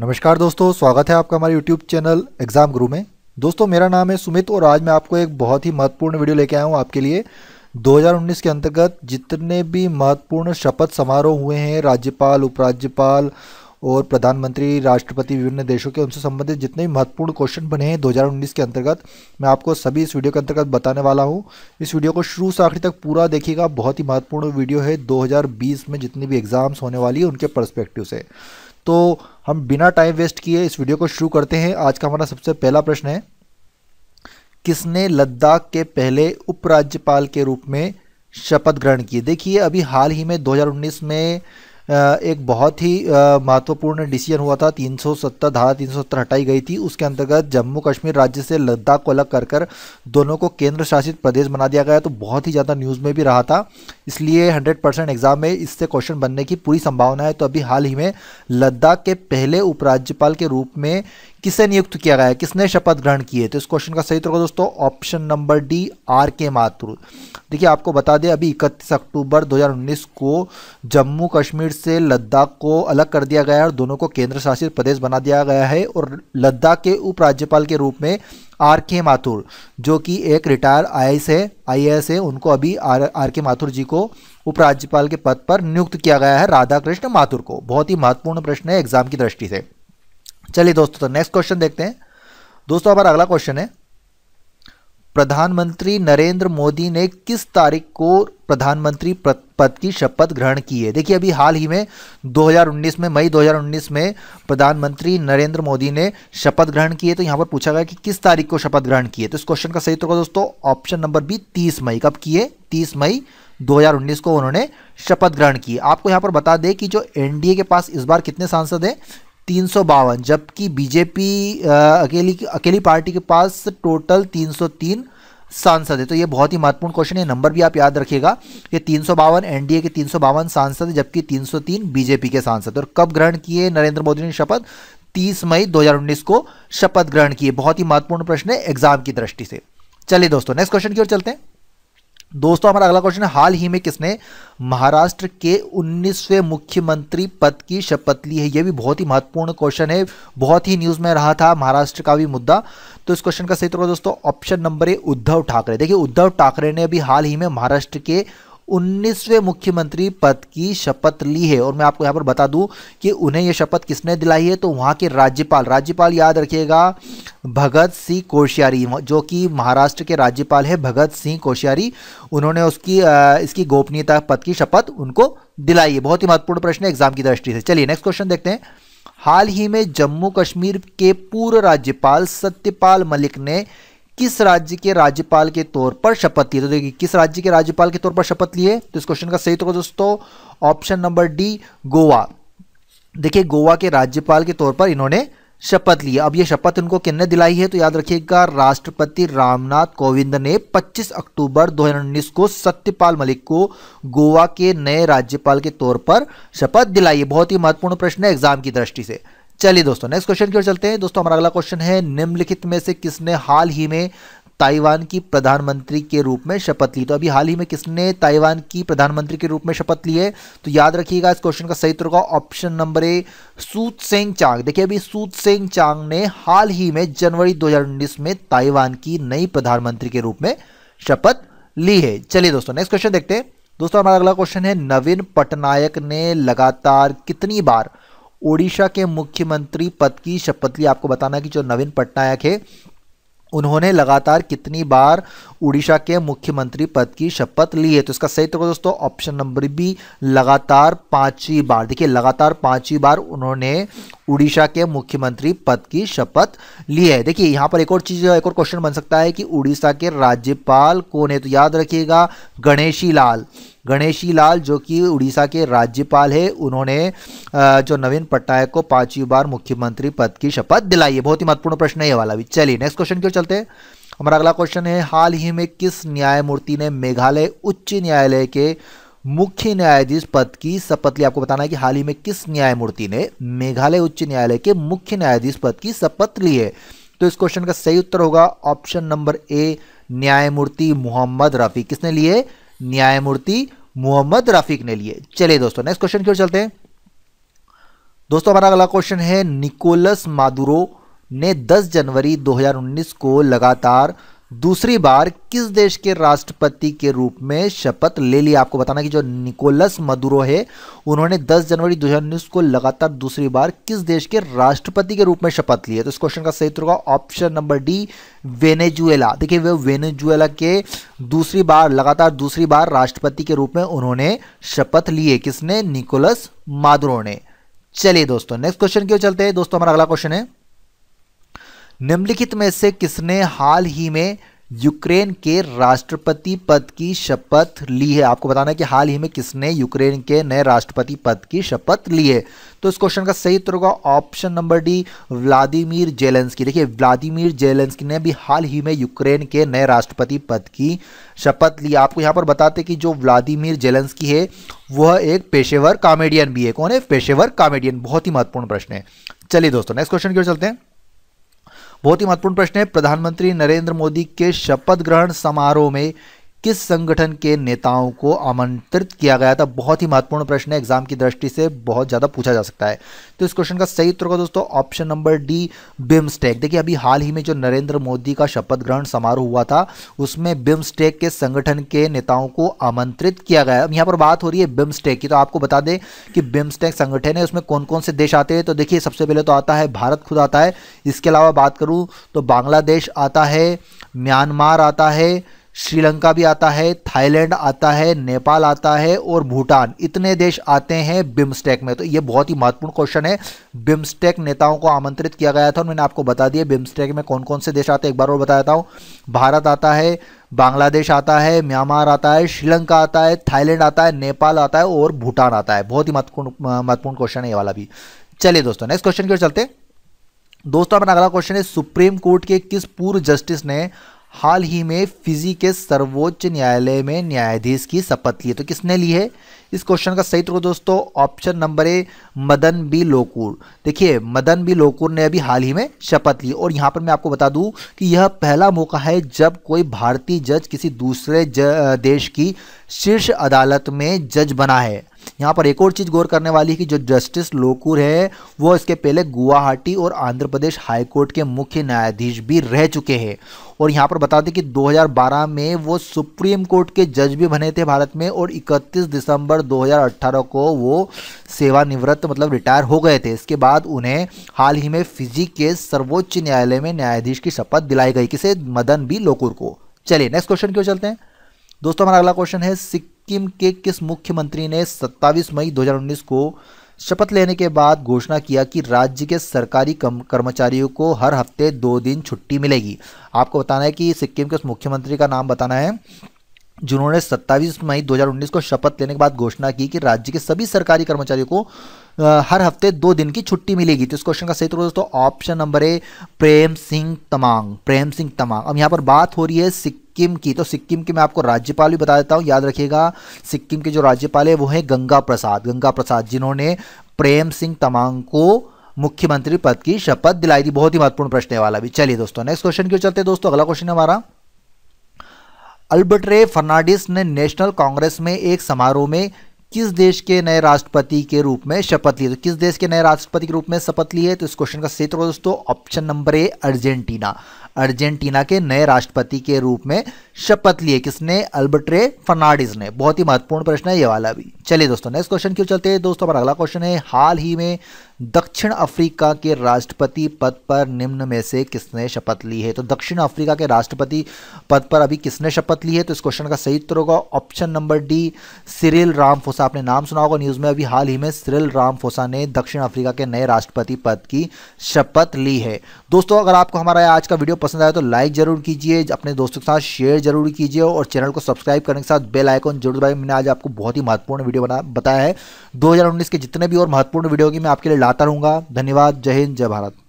नमस्कार दोस्तों स्वागत है आपका हमारे यूट्यूब चैनल एग्जाम गुरु में दोस्तों मेरा नाम है सुमित और आज मैं आपको एक बहुत ही महत्वपूर्ण वीडियो लेके आया हूँ आपके लिए 2019 के अंतर्गत जितने भी महत्वपूर्ण शपथ समारोह हुए हैं राज्यपाल उपराज्यपाल और प्रधानमंत्री राष्ट्रपति विभिन्न देशों के उनसे संबंधित जितने भी महत्वपूर्ण क्वेश्चन बने हैं 2019 के अंतर्गत मैं आपको सभी इस वीडियो के अंतर्गत बताने वाला हूं इस वीडियो को शुरू से आखिर तक पूरा देखिएगा बहुत ही महत्वपूर्ण वीडियो है 2020 में जितनी भी एग्जाम्स होने वाली है उनके परस्पेक्टिव से तो हम बिना टाइम वेस्ट किए इस वीडियो को शुरू करते हैं आज का हमारा सबसे पहला प्रश्न है किसने लद्दाख के पहले उपराज्यपाल के रूप में शपथ ग्रहण की देखिए अभी हाल ही में 2019 में एक बहुत ही महत्वपूर्ण डिसीजन हुआ था 370 धारा 370 हटाई गई थी उसके अंतर्गत जम्मू कश्मीर राज्य से लद्दाख को अलग कर कर दोनों को केंद्र शासित प्रदेश बना दिया गया तो बहुत ही ज़्यादा न्यूज़ में भी रहा था इसलिए 100 परसेंट एग्जाम में इससे क्वेश्चन बनने की पूरी संभावना है तो अभी हाल ही में लद्दाख के पहले उपराज्यपाल के रूप में किसे नियुक्त किया गया है किसने शपथ ग्रहण किए तो इस क्वेश्चन का सही उत्तर होगा दोस्तों ऑप्शन नंबर डी आर के माथुर देखिए आपको बता दें अभी 31 अक्टूबर 2019 को जम्मू कश्मीर से लद्दाख को अलग कर दिया गया है और दोनों को केंद्र शासित प्रदेश बना दिया गया है और लद्दाख के उपराज्यपाल के रूप में आर के माथुर जो कि एक रिटायर आई है आई है उनको अभी आर आर के माथुर जी को उपराज्यपाल के पद पर नियुक्त किया गया है राधाकृष्ण माथुर को बहुत ही महत्वपूर्ण प्रश्न है एग्जाम की दृष्टि से चलिए दोस्तों तो नेक्स्ट क्वेश्चन देखते हैं दोस्तों हमारा अगला क्वेश्चन है प्रधानमंत्री नरेंद्र मोदी ने किस तारीख को प्रधानमंत्री पद की शपथ ग्रहण की है देखिए अभी हाल ही में 2019 में मई 2019 में प्रधानमंत्री नरेंद्र मोदी ने शपथ ग्रहण की है तो यहां पर पूछा गया कि किस तारीख को शपथ ग्रहण की है तो इस क्वेश्चन का सही तो होगा दोस्तों ऑप्शन नंबर बी 30 मई कब किए 30 मई 2019 को उन्होंने शपथ ग्रहण की आपको यहां पर बता दें कि जो एनडीए के पास इस बार कितने सांसद हैं तीन बावन जबकि बीजेपी अकेली अकेली पार्टी के पास टोटल तीन सौ तीन सांसद है तो ये बहुत ही महत्वपूर्ण क्वेश्चन है नंबर भी आप याद रखिएगा कि तीन सौ बावन एनडीए के तीन सौ बावन सांसद जबकि तीन सौ तीन बीजेपी के सांसद और कब ग्रहण किए नरेंद्र मोदी ने शपथ तीस मई 2019 को शपथ ग्रहण किए बहुत ही महत्वपूर्ण प्रश्न है एग्जाम की दृष्टि से चलिए दोस्तों नेक्स्ट क्वेश्चन की ओर चलते हैं दोस्तों हमारा अगला क्वेश्चन है हाल ही में किसने महाराष्ट्र के 19वें मुख्यमंत्री पद की शपथ ली है यह भी बहुत ही महत्वपूर्ण क्वेश्चन है बहुत ही न्यूज़ में रहा था महाराष्ट्र का भी मुद्दा तो इस क्वेश्चन का सही उत्तर दोस्तों option number A Uddhav Thackeray देखिए उद्धव ठाकरे ने अभी हाल ही में महाराष्ट्र के उन्नीसवें मुख्यमंत्री पद की शपथ ली है और मैं आपको यहां पर बता दूं कि उन्हें यह शपथ किसने दिलाई है तो वहां के राज्यपाल राज्यपाल याद रखिएगा भगत सिंह कोश्यारी जो कि महाराष्ट्र के राज्यपाल है भगत सिंह कोश्यारी उन्होंने उसकी इसकी गोपनीयता पद की शपथ उनको दिलाई है बहुत ही महत्वपूर्ण प्रश्न है एग्जाम की दृष्टि से चलिए नेक्स्ट क्वेश्चन देखते हैं हाल ही में जम्मू कश्मीर के पूर्व राज्यपाल सत्यपाल मलिक ने किस राज्य के राज्यपाल के तौर पर शपथ ली तो देखिए किस राज्य के राज्यपाल के तौर पर शपथ लिए तो इस क्वेश्चन का सही तो दोस्तों ऑप्शन नंबर डी गोवा देखिए गोवा के राज्यपाल के तौर पर इन्होंने शपथ ली अब ये शपथ इनको किन्ने दिलाई है तो याद रखिएगा राष्ट्रपति रामनाथ कोविंद ने 25 अक्टूबर 2019 को सत्यपाल मलिक को गोवा के नए राज्यपाल के तौर पर शपथ दिलाई है बहुत ही महत्वपूर्ण प्रश्न है एग्जाम की दृष्टि से चलिए दोस्तों नेक्स्ट क्वेश्चन की ओर चलते हैं दोस्तों हमारा अगला क्वेश्चन है निम्नलिखित में से किसने हाल ही में ताइवान की प्रधानमंत्री के रूप में शपथ ली तो अभी हाल ही में किसने ताइवान की प्रधानमंत्री के रूप में शपथ ली है तो याद रखिएगा इस क्वेश्चन का सही का ऑप्शन नंबर ए सूत सेंग चांग देखिए अभी सूत सेंग चांग ने हाल ही में जनवरी 2019 में ताइवान की नई प्रधानमंत्री के रूप में शपथ ली है चलिए दोस्तों नेक्स्ट क्वेश्चन देखते हैं दोस्तों हमारा अगला क्वेश्चन है नवीन पटनायक ने लगातार कितनी बार ओडिशा के मुख्यमंत्री पद की शपथ ली आपको बताना कि जो नवीन पटनायक है उन्होंने लगातार कितनी बार उड़ीसा के मुख्यमंत्री पद की शपथ ली है तो इसका सही तो दोस्तों ऑप्शन नंबर बी लगातार पांचवी बार देखिए लगातार पांचवी बार उन्होंने उड़ीसा के मुख्यमंत्री पद की शपथ ली है देखिए यहां पर एक और चीज़ एक और क्वेश्चन बन सकता है कि उड़ीसा के राज्यपाल कौन है तो याद रखिएगा गणेशी लाल गणेशी लाल जो कि उड़ीसा के राज्यपाल है उन्होंने जो नवीन पटनायक को पांचवी बार मुख्यमंत्री पद की शपथ दिलाई है बहुत ही महत्वपूर्ण प्रश्न है ये वाला भी चलिए नेक्स्ट क्वेश्चन क्यों चलते हैं हमारा अगला क्वेश्चन है हाल ही में किस न्यायमूर्ति ने मेघालय उच्च न्यायालय के मुख्य न्यायाधीश पद की शपथ ली आपको बताना है कि हाल ही में किस न्यायमूर्ति ने मेघालय उच्च न्यायालय के मुख्य न्यायाधीश पद की शपथ ली है तो इस क्वेश्चन का सही उत्तर होगा ऑप्शन नंबर ए न्यायमूर्ति मोहम्मद रफ़ी किसने लिए न्यायमूर्ति मोहम्मद रफीक ने लिए चलिए दोस्तों नेक्स्ट क्वेश्चन की ओर चलते हैं दोस्तों हमारा अगला क्वेश्चन है निकोलस मादुरो ने 10 जनवरी 2019 को लगातार दूसरी बार किस देश के राष्ट्रपति के रूप में शपथ ले ली आपको बताना कि जो निकोलस मदुरो है उन्होंने 10 जनवरी 2019 को लगातार दूसरी बार किस देश के राष्ट्रपति के रूप में शपथ ली है तो इस क्वेश्चन का सही उत्तर होगा ऑप्शन नंबर डी वेनेजुएला देखिए वे वेनेजुएला के दूसरी बार लगातार दूसरी बार राष्ट्रपति के रूप में उन्होंने शपथ ली है किसने निकोलस मादुरो ने चलिए दोस्तों नेक्स्ट क्वेश्चन क्यों चलते हैं दोस्तों हमारा अगला क्वेश्चन है निम्नलिखित में से किसने हाल ही में यूक्रेन के राष्ट्रपति पद की शपथ ली है आपको बताना है कि हाल ही में किसने यूक्रेन के नए राष्ट्रपति पद की शपथ ली है तो इस क्वेश्चन का सही उत्तर होगा option number D Vladimir Zelensky देखिए व्लादिमीर जेलेंस्की ने भी हाल ही में यूक्रेन के नए राष्ट्रपति पद की शपथ ली आपको यहां पर बताते कि जो व्लादिमीर जेलेंस्की है वह एक पेशेवर कॉमेडियन भी है कौन है पेशेवर कॉमेडियन बहुत ही महत्वपूर्ण प्रश्न है चलिए दोस्तों नेक्स्ट क्वेश्चन की ओर चलते हैं बहुत ही महत्वपूर्ण प्रश्न है प्रधानमंत्री नरेंद्र मोदी के शपथ ग्रहण समारोह में किस संगठन के नेताओं को आमंत्रित किया गया था बहुत ही महत्वपूर्ण प्रश्न है एग्जाम की दृष्टि से बहुत ज़्यादा पूछा जा सकता है तो इस क्वेश्चन का सही उत्तर होगा दोस्तों ऑप्शन नंबर डी बिम्स्टेक देखिए अभी हाल ही में जो नरेंद्र मोदी का शपथ ग्रहण समारोह हुआ था उसमें बिम्स्टेक के संगठन के नेताओं को आमंत्रित किया गया अब यहां पर बात हो रही है बिम्स्टेक की तो आपको बता दें कि बिम्स्टेक संगठन है उसमें कौन कौन से देश आते हैं तो देखिए सबसे पहले तो आता है भारत खुद आता है इसके अलावा बात करूं तो बांग्लादेश आता है म्यांमार आता है श्रीलंका भी आता है थाईलैंड आता है नेपाल आता है और भूटान इतने देश आते हैं बिम्स्टेक में तो ये बहुत ही महत्वपूर्ण क्वेश्चन है बिम्स्टेक नेताओं को आमंत्रित किया गया था और मैंने आपको बता दिया बिम्स्टेक में कौन कौन से देश आते हैं एक बार और बताया हूँ भारत आता है बांग्लादेश आता है म्यांमार आता है श्रीलंका आता है थाईलैंड आता है नेपाल आता है और भूटान आता है बहुत ही महत्वपूर्ण महत्वपूर्ण क्वेश्चन है ये वाला भी चलिए दोस्तों नेक्स्ट क्वेश्चन की ओर चलते दोस्तों अपना अगला क्वेश्चन है सुप्रीम कोर्ट के किस पूर्व जस्टिस ने हाल ही में फिजी के सर्वोच्च न्यायालय में न्यायाधीश की शपथ ली है तो किसने ली है इस क्वेश्चन का सही तो दोस्तों option number A Madan B Lokur देखिए मदन बी लोकूर ने अभी हाल ही में शपथ ली और यहाँ पर मैं आपको बता दूँ कि यह पहला मौका है जब कोई भारतीय जज किसी दूसरे देश की शीर्ष अदालत में जज बना है यहाँ पर एक और चीज़ गौर करने वाली है कि जो जस्टिस लोकूर है वो इसके पहले गुवाहाटी और आंध्र प्रदेश हाईकोर्ट के मुख्य न्यायाधीश भी रह चुके हैं और यहाँ पर बता दें कि 2012 में वो सुप्रीम कोर्ट के जज भी बने थे भारत में और 31 दिसंबर 2018 को वो सेवानिवृत्त मतलब रिटायर हो गए थे इसके बाद उन्हें हाल ही में फिजी के सर्वोच्च न्यायालय में न्यायाधीश की शपथ दिलाई गई किसे मदन बी लोकुर को चलिए नेक्स्ट क्वेश्चन क्यों चलते हैं दोस्तों हमारा अगला क्वेश्चन है सिक सिक्किम के किस मुख्यमंत्री ने 27 मई 2019 को शपथ लेने के बाद घोषणा किया कि राज्य के सरकारी कर्मचारियों को हर हफ्ते दो दिन छुट्टी मिलेगी आपको बताना है कि सिक्किम के उस मुख्यमंत्री का नाम बताना है जिन्होंने 27 मई 2019 को शपथ लेने के बाद घोषणा की कि राज्य के सभी सरकारी कर्मचारियों को हर हफ्ते दो दिन की छुट्टी मिलेगी तो इस क्वेश्चन का सही उत्तर दोस्तों option number A Prem Singh Tamang Prem Singh Tamang अब यहां पर बात हो रही है सिक्किम की तो सिक्किम के मैं आपको राज्यपाल भी बता देता हूं याद रखिएगा सिक्किम के जो राज्यपाल है वो है गंगा प्रसाद गंगा प्रसाद जिन्होंने प्रेम सिंह तमांग को मुख्यमंत्री पद की शपथ दिलाई थी बहुत ही महत्वपूर्ण प्रश्न है वाला भी चलिए दोस्तों नेक्स्ट क्वेश्चन क्यों चलते हैं दोस्तों अगला क्वेश्चन हमारा अल्बर्ट रे फर्नांडिस ने नेशनल कांग्रेस में एक समारोह में किस देश के नए राष्ट्रपति के रूप में शपथ ली तो किस देश के नए राष्ट्रपति के रूप में शपथ है तो इस क्वेश्चन का सही उत्तर दोस्तों option number A Argentina Argentina के नए राष्ट्रपति के रूप में शपथ लिए किसने अल्बर्ट्रे फर्नाडिस ने बहुत ही महत्वपूर्ण प्रश्न है ये वाला भी चलिए दोस्तों नेक्स्ट क्वेश्चन क्यों चलते हैं दोस्तों हमारा अगला क्वेश्चन है हाल ही में दक्षिण अफ्रीका के राष्ट्रपति पद पर निम्न में से किसने शपथ ली है तो दक्षिण अफ्रीका के राष्ट्रपति पद पर अभी किसने शपथ ली है तो इस क्वेश्चन का सही उत्तर होगा option number D Cyril Ramaphosa आपने नाम सुना होगा न्यूज़ में अभी हाल ही में सिरिल रामफोसा ने दक्षिण अफ्रीका के नए राष्ट्रपति पद की शपथ ली है दोस्तों अगर आपको हमारा आज का वीडियो पसंद आया तो लाइक जरूर कीजिए अपने दोस्तों के साथ शेयर जरूर कीजिए और चैनल को सब्सक्राइब करने के साथ बेल आइकन जरूर दबाएं मैंने आज आपको बहुत ही महत्वपूर्ण वीडियो बना बताया है 2019 के जितने भी और महत्वपूर्ण वीडियो की मैं आपके लिए लाता रहूँगा धन्यवाद जय हिंद जय भारत